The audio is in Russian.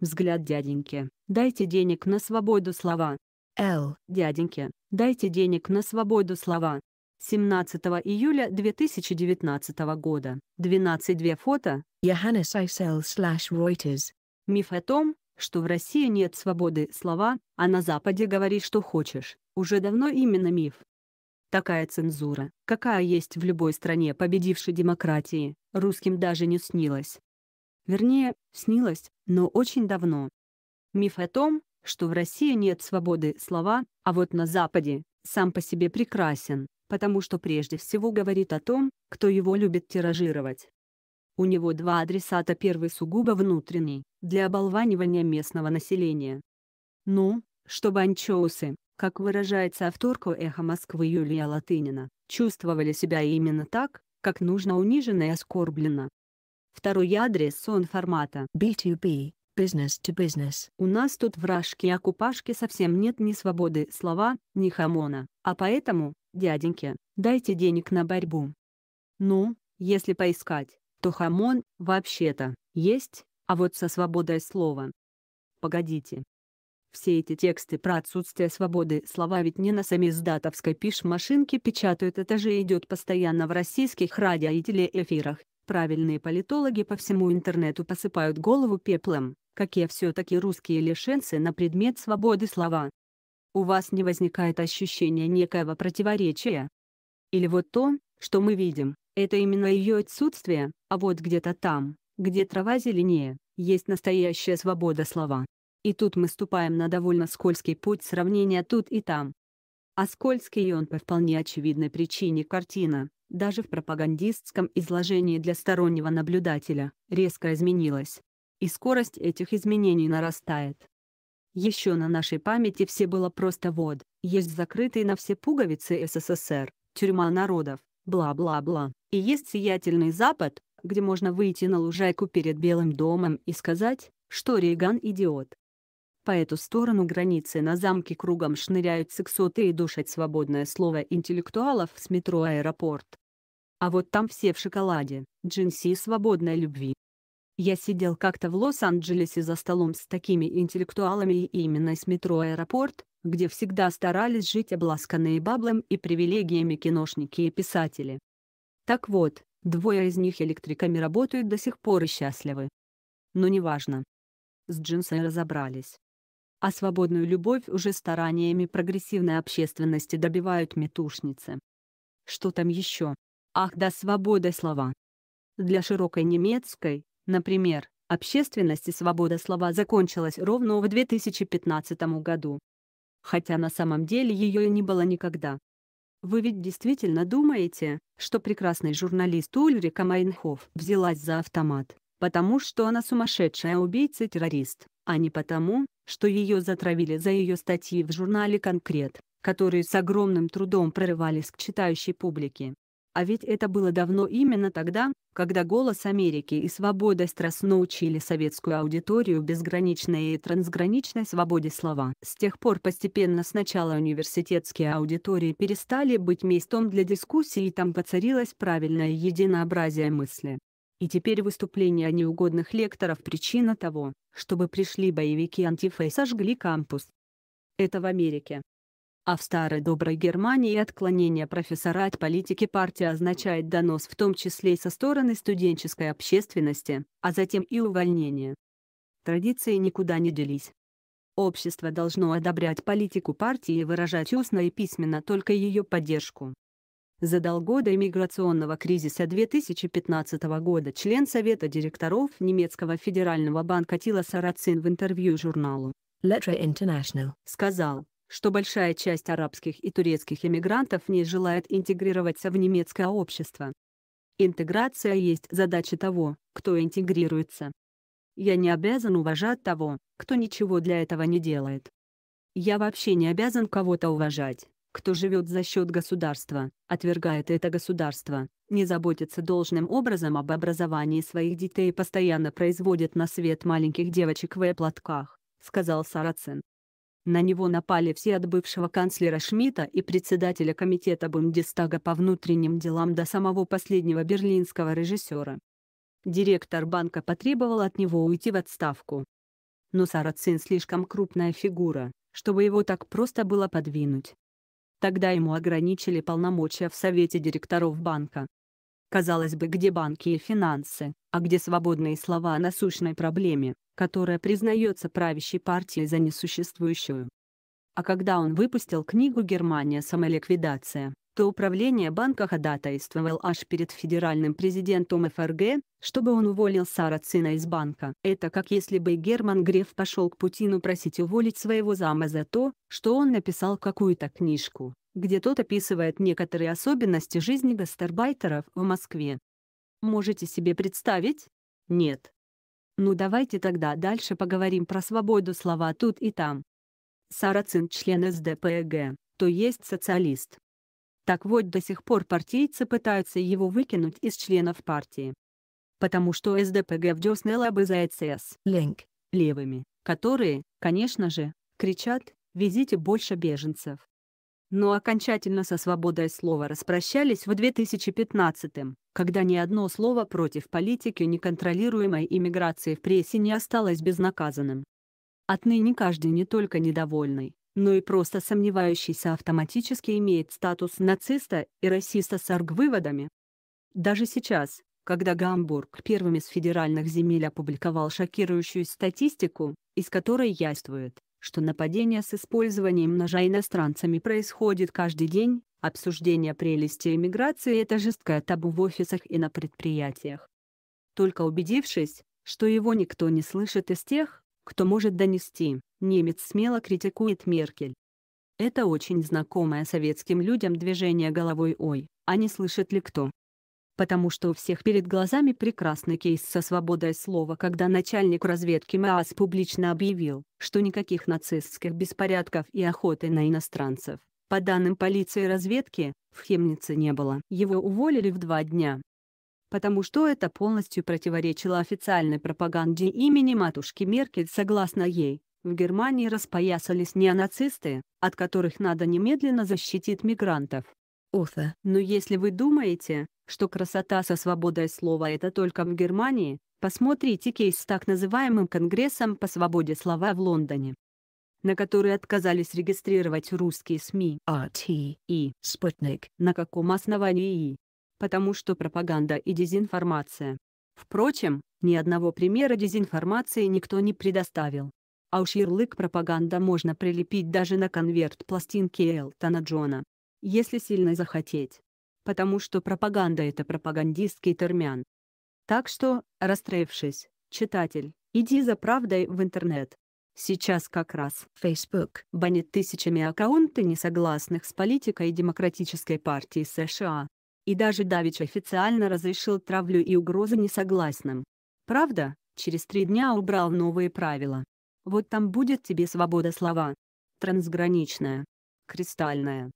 Взгляд дяденьки. «Дайте денег на свободу слова». Л. Дяденьки. «Дайте денег на свободу слова». 17 июля 2019 года. 12.2 фото. Johannes Isel slash Reuters. Миф о том, что в России нет свободы слова, а на Западе говори, что хочешь, уже давно именно миф. Такая цензура, какая есть в любой стране победившей демократии, русским даже не снилась. Вернее, снилась, но очень давно. Миф о том, что в России нет свободы слова, а вот на Западе сам по себе прекрасен, потому что прежде всего говорит о том, кто его любит тиражировать. У него два адресата первый сугубо внутренний, для оболванивания местного населения. Ну, чтобы анчоусы, как выражается авторка «Эхо Москвы» Юлия Латынина, чувствовали себя именно так, как нужно униженно и оскорбленно, Второй адрес он формата B2B. Business to business. У нас тут вражки, рашке-окупашке совсем нет ни свободы слова, ни хамона, а поэтому, дяденьки, дайте денег на борьбу. Ну, если поискать, то хамон, вообще-то, есть, а вот со свободой слова. Погодите. Все эти тексты про отсутствие свободы слова ведь не на самиздатовской пиш-машинке печатают, это же идет постоянно в российских радио и телеэфирах, Правильные политологи по всему интернету посыпают голову пеплом, какие все-таки русские лишенцы на предмет свободы слова. У вас не возникает ощущения некоего противоречия? Или вот то, что мы видим, это именно ее отсутствие, а вот где-то там, где трава зеленее, есть настоящая свобода слова. И тут мы ступаем на довольно скользкий путь сравнения тут и там. А скользкий он по вполне очевидной причине картина, даже в пропагандистском изложении для стороннего наблюдателя, резко изменилась. И скорость этих изменений нарастает. Еще на нашей памяти все было просто вот, есть закрытые на все пуговицы СССР, тюрьма народов, бла-бла-бла, и есть сиятельный Запад, где можно выйти на лужайку перед Белым домом и сказать, что Рейган идиот, по эту сторону границы на замке кругом шныряют сексоты и душат свободное слово интеллектуалов с метро аэропорт. А вот там все в шоколаде, джинси и свободной любви. Я сидел как-то в Лос-Анджелесе за столом с такими интеллектуалами и именно с метро аэропорт, где всегда старались жить обласканные баблом и привилегиями киношники и писатели. Так вот, двое из них электриками работают до сих пор и счастливы. Но неважно. С джинсами разобрались а свободную любовь уже стараниями прогрессивной общественности добивают метушницы. Что там еще? Ах да свобода слова. Для широкой немецкой, например, общественности свобода слова закончилась ровно в 2015 году. Хотя на самом деле ее и не было никогда. Вы ведь действительно думаете, что прекрасный журналист Ульрика Майнхоф взялась за автомат, потому что она сумасшедшая убийца-террорист? а не потому, что ее затравили за ее статьи в журнале «Конкрет», которые с огромным трудом прорывались к читающей публике. А ведь это было давно именно тогда, когда «Голос Америки» и «Свобода страст» научили советскую аудиторию безграничной и трансграничной свободе слова. С тех пор постепенно сначала университетские аудитории перестали быть местом для дискуссий и там воцарилось правильное единообразие мысли. И теперь выступление неугодных лекторов причина того, чтобы пришли боевики антифа и сожгли кампус. Это в Америке. А в старой доброй Германии отклонение профессора от политики партии означает донос в том числе и со стороны студенческой общественности, а затем и увольнение. Традиции никуда не делись. Общество должно одобрять политику партии и выражать устно и письменно только ее поддержку. За полгода иммиграционного кризиса 2015 года член Совета директоров немецкого федерального банка Тила Сарацин в интервью журналу Letra International сказал, что большая часть арабских и турецких эмигрантов не желает интегрироваться в немецкое общество. Интеграция есть задача того, кто интегрируется. Я не обязан уважать того, кто ничего для этого не делает. Я вообще не обязан кого-то уважать кто живет за счет государства, отвергает это государство, не заботится должным образом об образовании своих детей и постоянно производит на свет маленьких девочек в платках, сказал Сарацин. На него напали все от бывшего канцлера Шмидта и председателя комитета Бундестага по внутренним делам до самого последнего берлинского режиссера. Директор банка потребовал от него уйти в отставку. Но Сарацин слишком крупная фигура, чтобы его так просто было подвинуть. Тогда ему ограничили полномочия в Совете директоров банка. Казалось бы, где банки и финансы, а где свободные слова о насущной проблеме, которая признается правящей партией за несуществующую. А когда он выпустил книгу «Германия. Самоликвидация», то управление банка ходатайствовал аж перед федеральным президентом ФРГ, чтобы он уволил Сарацина из банка. Это как если бы Герман Греф пошел к Путину просить уволить своего зама за то, что он написал какую-то книжку, где тот описывает некоторые особенности жизни гастарбайтеров в Москве. Можете себе представить? Нет. Ну давайте тогда дальше поговорим про свободу слова тут и там. Сарацин – член СДПГ, то есть социалист. Так вот до сих пор партийцы пытаются его выкинуть из членов партии. Потому что СДПГ в десны обызает СС Ленг левыми, которые, конечно же, кричат «везите больше беженцев». Но окончательно со свободой слова распрощались в 2015-м, когда ни одно слово против политики неконтролируемой иммиграции в прессе не осталось безнаказанным. Отныне каждый не только недовольный, но и просто сомневающийся автоматически имеет статус нациста и расиста с аргвыводами. Даже сейчас, когда Гамбург первым из федеральных земель опубликовал шокирующую статистику, из которой яствует, что нападение с использованием ножа иностранцами происходит каждый день, обсуждение прелести эмиграции – это жесткое табу в офисах и на предприятиях. Только убедившись, что его никто не слышит из тех, кто может донести, немец смело критикует Меркель. Это очень знакомое советским людям движение головой «Ой, а не слышит ли кто?» Потому что у всех перед глазами прекрасный кейс со свободой слова, когда начальник разведки МАС публично объявил, что никаких нацистских беспорядков и охоты на иностранцев, по данным полиции и разведки, в Хемнице не было. Его уволили в два дня потому что это полностью противоречило официальной пропаганде имени матушки Меркель согласно ей, в Германии распоясались неонацисты, от которых надо немедленно защитить мигрантов. Офа, но если вы думаете, что красота со свободой слова это только в Германии, посмотрите кейс с так называемым Конгрессом по свободе слова в Лондоне на который отказались регистрировать русские СМИ RT а и «Спутник», на каком основании потому что пропаганда и дезинформация. Впрочем, ни одного примера дезинформации никто не предоставил. А уж ярлык «пропаганда» можно прилепить даже на конверт пластинки Элтона Джона. Если сильно захотеть. Потому что пропаганда – это пропагандистский термин. Так что, расстроившись, читатель, иди за правдой в интернет. Сейчас как раз Facebook банит тысячами аккаунты несогласных с политикой Демократической партии США. И даже Давич официально разрешил травлю и угрозы несогласным. Правда, через три дня убрал новые правила вот там будет тебе свобода слова. Трансграничная. Кристальная.